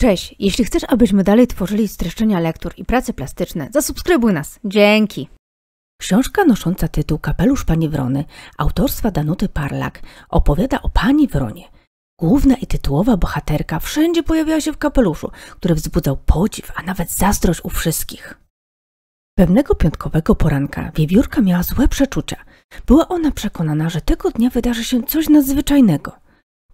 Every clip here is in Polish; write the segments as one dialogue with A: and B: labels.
A: Cześć! Jeśli chcesz, abyśmy dalej tworzyli streszczenia lektur i prace plastyczne, zasubskrybuj nas. Dzięki! Książka nosząca tytuł Kapelusz Pani Wrony autorstwa Danuty Parlak opowiada o Pani Wronie. Główna i tytułowa bohaterka wszędzie pojawiała się w kapeluszu, który wzbudzał podziw, a nawet zazdrość u wszystkich. Pewnego piątkowego poranka wiewiórka miała złe przeczucia. Była ona przekonana, że tego dnia wydarzy się coś nadzwyczajnego –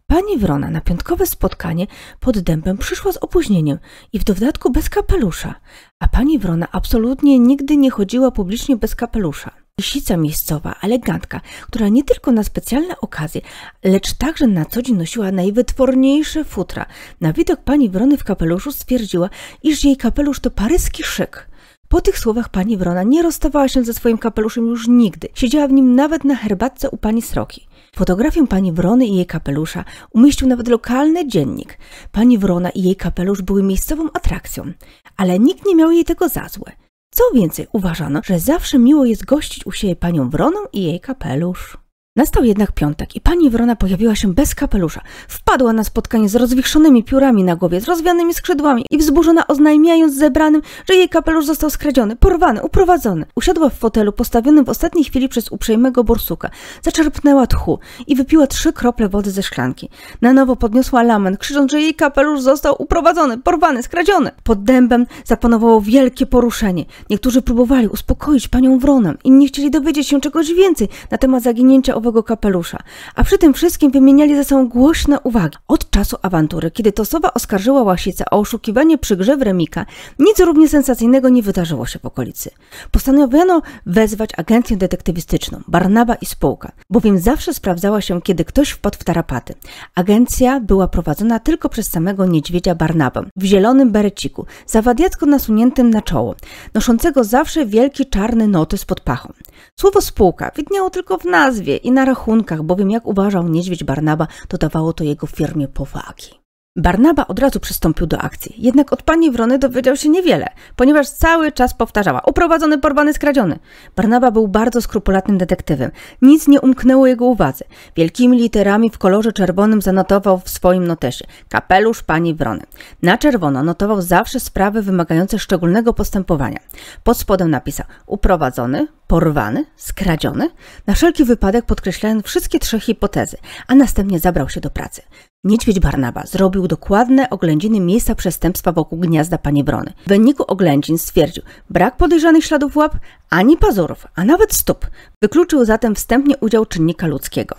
A: Pani Wrona na piątkowe spotkanie pod dębem przyszła z opóźnieniem i w dodatku bez kapelusza, a pani Wrona absolutnie nigdy nie chodziła publicznie bez kapelusza. Lisica miejscowa, elegantka, która nie tylko na specjalne okazje, lecz także na co dzień nosiła najwytworniejsze futra, na widok pani Wrony w kapeluszu stwierdziła, iż jej kapelusz to paryski szyk. Po tych słowach pani Wrona nie rozstawała się ze swoim kapeluszem już nigdy. Siedziała w nim nawet na herbatce u pani Sroki. Fotografię pani Wrony i jej kapelusza umieścił nawet lokalny dziennik. Pani Wrona i jej kapelusz były miejscową atrakcją, ale nikt nie miał jej tego za złe. Co więcej, uważano, że zawsze miło jest gościć u siebie panią Wroną i jej kapelusz. Nastał jednak piątek i pani Wrona pojawiła się bez kapelusza. Wpadła na spotkanie z rozwichrzonymi piórami na głowie, z rozwianymi skrzydłami i wzburzona oznajmiając zebranym, że jej kapelusz został skradziony, porwany, uprowadzony. Usiadła w fotelu postawionym w ostatniej chwili przez uprzejmego borsuka. Zaczerpnęła tchu i wypiła trzy krople wody ze szklanki. Na nowo podniosła lament, krzycząc, że jej kapelusz został uprowadzony, porwany, skradziony. Pod dębem zapanowało wielkie poruszenie. Niektórzy próbowali uspokoić panią Wronę, inni chcieli dowiedzieć się czegoś więcej na temat zaginięcia kapelusza, a przy tym wszystkim wymieniali ze sobą głośne uwagi. Od czasu awantury, kiedy Tosowa oskarżyła Łasica o oszukiwanie przy grze w remika, nic równie sensacyjnego nie wydarzyło się w okolicy. Postanowiono wezwać agencję detektywistyczną, Barnaba i spółka, bowiem zawsze sprawdzała się, kiedy ktoś wpadł w tarapaty. Agencja była prowadzona tylko przez samego niedźwiedzia Barnaba, w zielonym bereciku, zawadiacko nasuniętym na czoło, noszącego zawsze wielki czarny noty pod pachą. Słowo spółka widniało tylko w nazwie i na rachunkach, bowiem jak uważał niedźwiedź Barnaba, dodawało to jego firmie powagi. Barnaba od razu przystąpił do akcji, jednak od pani Wrony dowiedział się niewiele, ponieważ cały czas powtarzała – uprowadzony, porwany, skradziony. Barnaba był bardzo skrupulatnym detektywem. Nic nie umknęło jego uwadze. Wielkimi literami w kolorze czerwonym zanotował w swoim notesie – kapelusz pani Wrony. Na czerwono notował zawsze sprawy wymagające szczególnego postępowania. Pod spodem napisał – uprowadzony, porwany, skradziony, na wszelki wypadek podkreślając wszystkie trzy hipotezy, a następnie zabrał się do pracy. Niedźwiedź Barnaba zrobił dokładne oględziny miejsca przestępstwa wokół gniazda pani Brony. W wyniku oględzin stwierdził brak podejrzanych śladów łap, ani pazurów, a nawet stóp. Wykluczył zatem wstępnie udział czynnika ludzkiego.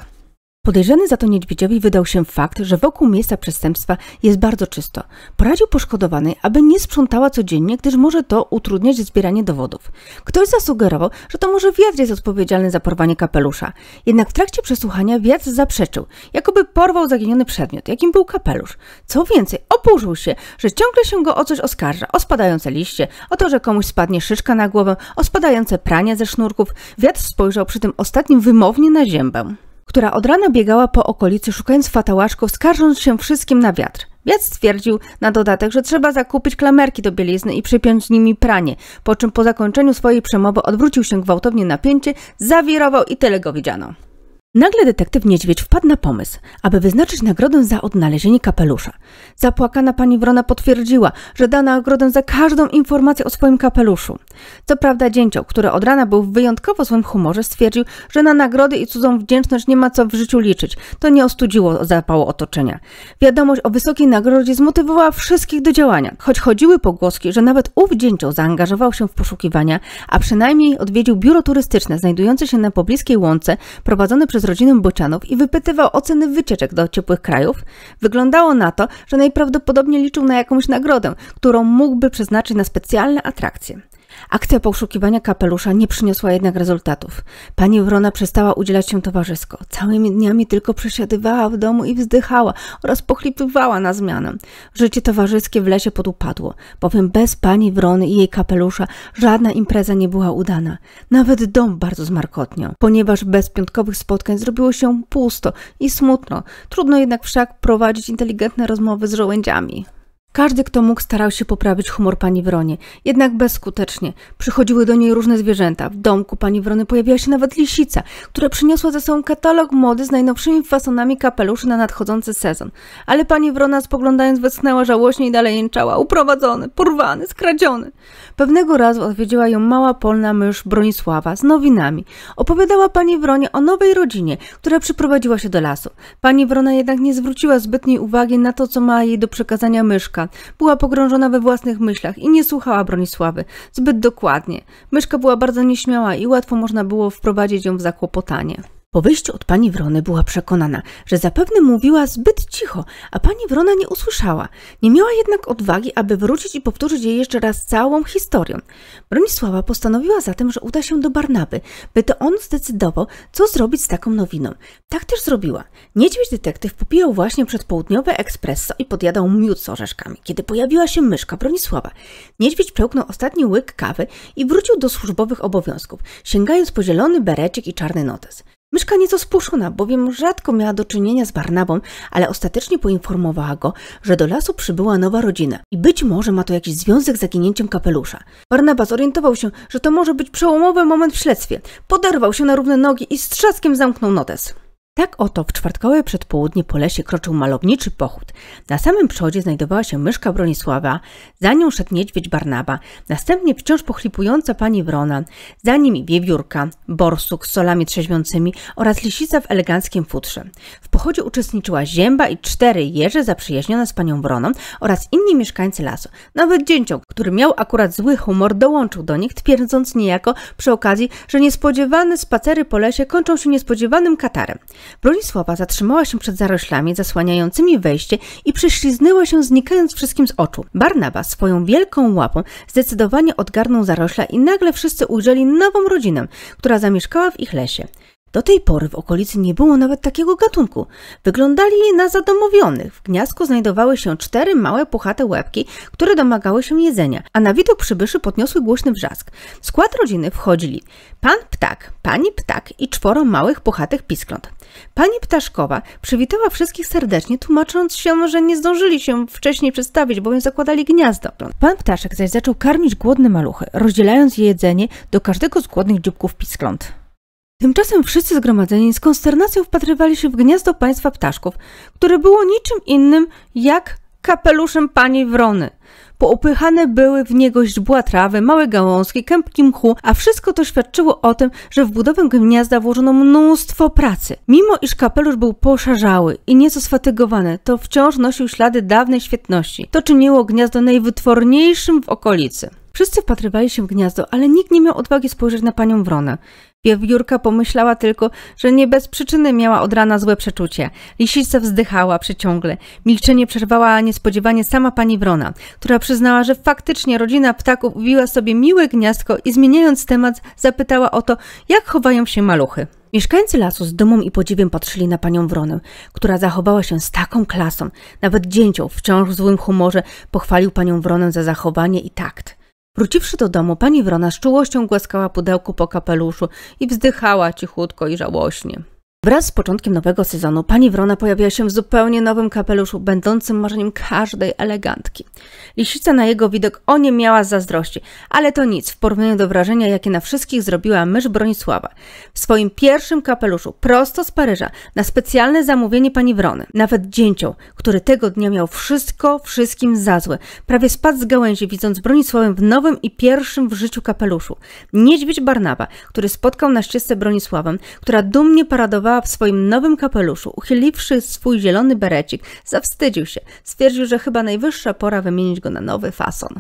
A: Podejrzany za to niedźwiedziowi wydał się fakt, że wokół miejsca przestępstwa jest bardzo czysto. Poradził poszkodowanej, aby nie sprzątała codziennie, gdyż może to utrudniać zbieranie dowodów. Ktoś zasugerował, że to może wiatr jest odpowiedzialny za porwanie kapelusza. Jednak w trakcie przesłuchania wiatr zaprzeczył, jakoby porwał zaginiony przedmiot, jakim był kapelusz. Co więcej, oburzył się, że ciągle się go o coś oskarża, o spadające liście, o to, że komuś spadnie szyszka na głowę, o spadające pranie ze sznurków. Wiatr spojrzał przy tym ostatnim wymownie na ziębę która od rana biegała po okolicy szukając fatałaszków, skarżąc się wszystkim na wiatr. Wiatr stwierdził na dodatek, że trzeba zakupić klamerki do bielizny i przypiąć nimi pranie, po czym po zakończeniu swojej przemowy odwrócił się gwałtownie na pięcie, zawirował i tyle go widziano. Nagle detektyw Niedźwiedź wpadł na pomysł, aby wyznaczyć nagrodę za odnalezienie kapelusza. Zapłakana pani Wrona potwierdziła, że da nagrodę za każdą informację o swoim kapeluszu. Co prawda dzięcioł, który od rana był w wyjątkowo złym humorze, stwierdził, że na nagrody i cudzą wdzięczność nie ma co w życiu liczyć. To nie ostudziło zapału otoczenia. Wiadomość o wysokiej nagrodzie zmotywowała wszystkich do działania, choć chodziły pogłoski, że nawet ów dzięcioł zaangażował się w poszukiwania, a przynajmniej odwiedził biuro turystyczne znajdujące się na pobliskiej łące prowadzone przez z rodziną Boczanów i wypytywał o ceny wycieczek do ciepłych krajów, wyglądało na to, że najprawdopodobniej liczył na jakąś nagrodę, którą mógłby przeznaczyć na specjalne atrakcje. Akcja poszukiwania kapelusza nie przyniosła jednak rezultatów. Pani Wrona przestała udzielać się towarzysko. Całymi dniami tylko przesiadywała w domu i wzdychała oraz pochlipywała na zmianę. Życie towarzyskie w lesie podupadło, bowiem bez pani Wrony i jej kapelusza żadna impreza nie była udana. Nawet dom bardzo zmarkotniał, ponieważ bez piątkowych spotkań zrobiło się pusto i smutno. Trudno jednak wszak prowadzić inteligentne rozmowy z żołędziami. Każdy, kto mógł, starał się poprawić humor pani Wronie, jednak bezskutecznie. Przychodziły do niej różne zwierzęta. W domku pani Wrony pojawiła się nawet lisica, która przyniosła ze sobą katalog mody z najnowszymi fasonami kapeluszy na nadchodzący sezon. Ale pani Wrona spoglądając westchnęła żałośnie i dalej jęczała. Uprowadzony, porwany, skradziony. Pewnego razu odwiedziła ją mała polna mysz Bronisława z nowinami. Opowiadała pani Wronie o nowej rodzinie, która przyprowadziła się do lasu. Pani Wrona jednak nie zwróciła zbytniej uwagi na to, co ma jej do przekazania myszka, była pogrążona we własnych myślach i nie słuchała Bronisławy zbyt dokładnie. Myszka była bardzo nieśmiała i łatwo można było wprowadzić ją w zakłopotanie. Po wyjściu od pani Wrony była przekonana, że zapewne mówiła zbyt cicho, a pani Wrona nie usłyszała. Nie miała jednak odwagi, aby wrócić i powtórzyć jej jeszcze raz całą historię. Bronisława postanowiła zatem, że uda się do Barnaby, by to on zdecydował, co zrobić z taką nowiną. Tak też zrobiła. Niedźwiedź detektyw popijał właśnie przedpołudniowe ekspreso i podjadał miód z orzeszkami, kiedy pojawiła się myszka Bronisława. Niedźwiedź przełknął ostatni łyk kawy i wrócił do służbowych obowiązków, sięgając po zielony berecik i czarny notes. Myszka nieco spuszczona, bowiem rzadko miała do czynienia z Barnabą, ale ostatecznie poinformowała go, że do lasu przybyła nowa rodzina i być może ma to jakiś związek z zaginięciem kapelusza. Barnaba zorientował się, że to może być przełomowy moment w śledztwie. Poderwał się na równe nogi i z trzaskiem zamknął notes. Tak oto w czwartkowe przedpołudnie po lesie kroczył malowniczy pochód. Na samym przodzie znajdowała się myszka Bronisława, za nią szedł niedźwiedź Barnaba, następnie wciąż pochlipująca pani Wrona, za nimi wiewiórka, borsuk z solami trzeźwiącymi oraz lisica w eleganckim futrze. W pochodzie uczestniczyła zięba i cztery jeże zaprzyjaźnione z panią Wroną oraz inni mieszkańcy lasu. Nawet dzięcioł, który miał akurat zły humor, dołączył do nich, twierdząc niejako przy okazji, że niespodziewane spacery po lesie kończą się niespodziewanym katarem. Bronisława zatrzymała się przed zaroślami zasłaniającymi wejście i prześliznęła się, znikając wszystkim z oczu. Barnaba swoją wielką łapą zdecydowanie odgarnął zarośla i nagle wszyscy ujrzeli nową rodzinę, która zamieszkała w ich lesie. Do tej pory w okolicy nie było nawet takiego gatunku. Wyglądali na zadomowionych. W gniazdku znajdowały się cztery małe, puchate łebki, które domagały się jedzenia, a na widok przybyszy podniosły głośny wrzask. W skład rodziny wchodzili pan ptak, pani ptak i czworo małych, puchatych piskląt. Pani Ptaszkowa przywitała wszystkich serdecznie, tłumacząc się, że nie zdążyli się wcześniej przedstawić, bowiem zakładali gniazdo. Pan Ptaszek zaś zaczął karmić głodne maluchy, rozdzielając je jedzenie do każdego z głodnych dzióbków piskląt. Tymczasem wszyscy zgromadzeni z konsternacją wpatrywali się w gniazdo państwa ptaszków, które było niczym innym jak kapeluszem pani Wrony. Poupychane były w niego źdźbła trawy, małe gałązki, kępki mchu, a wszystko to świadczyło o tym, że w budowę gniazda włożono mnóstwo pracy. Mimo iż kapelusz był poszarzały i nieco sfatygowany, to wciąż nosił ślady dawnej świetności. To czyniło gniazdo najwytworniejszym w okolicy. Wszyscy wpatrywali się w gniazdo, ale nikt nie miał odwagi spojrzeć na panią Wronę. Wiewiórka pomyślała tylko, że nie bez przyczyny miała od rana złe przeczucie. Lisica wzdychała przeciągle. Milczenie przerwała niespodziewanie sama pani Wrona, która przyznała, że faktycznie rodzina ptaków ubiła sobie miłe gniazdko i zmieniając temat zapytała o to, jak chowają się maluchy. Mieszkańcy lasu z dumą i podziwem patrzyli na panią Wronę, która zachowała się z taką klasą. Nawet dzięcioł, wciąż w złym humorze, pochwalił panią Wronę za zachowanie i takt. Wróciwszy do domu, pani Wrona z czułością głaskała pudełku po kapeluszu i wzdychała cichutko i żałośnie. Wraz z początkiem nowego sezonu pani Wrona pojawiła się w zupełnie nowym kapeluszu, będącym marzeniem każdej elegantki. Lisica na jego widok o nie miała zazdrości, ale to nic w porównaniu do wrażenia, jakie na wszystkich zrobiła mysz Bronisława. W swoim pierwszym kapeluszu, prosto z Paryża, na specjalne zamówienie pani Wrony, nawet dzięcioł, który tego dnia miał wszystko wszystkim za złe, prawie spadł z gałęzi, widząc Bronisławę w nowym i pierwszym w życiu kapeluszu. Niedźwiedź Barnaba, który spotkał na ścieżce Bronisławę, która dumnie paradowała w swoim nowym kapeluszu, uchyliwszy swój zielony berecik. Zawstydził się. Stwierdził, że chyba najwyższa pora wymienić go na nowy fason.